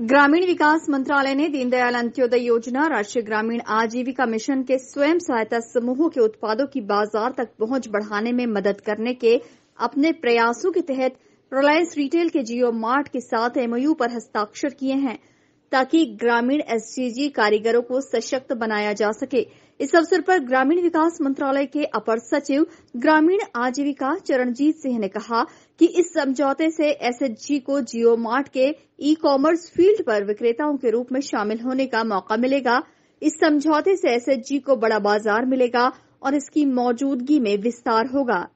ग्रामीण विकास मंत्रालय ने दीनदयाल अंत्योदय योजना राष्ट्रीय ग्रामीण आजीविका मिशन के स्वयं सहायता समूहों के उत्पादों की बाजार तक पहुंच बढ़ाने में मदद करने के अपने प्रयासों के तहत रिलायंस रिटेल के जियो मार्ट के साथ एमओयू पर हस्ताक्षर किए हैं ताकि ग्रामीण एसजीजी कारीगरों को सशक्त बनाया जा सके इस अवसर पर ग्रामीण विकास मंत्रालय के अपर सचिव ग्रामीण आजीविका चरणजीत सिंह ने कहा कि इस समझौते से एसएचजी को जियो मार्ट के ई कॉमर्स फील्ड पर विक्रेताओं के रूप में शामिल होने का मौका मिलेगा इस समझौते से एसएचजी को बड़ा बाजार मिलेगा और इसकी मौजूदगी में विस्तार होगा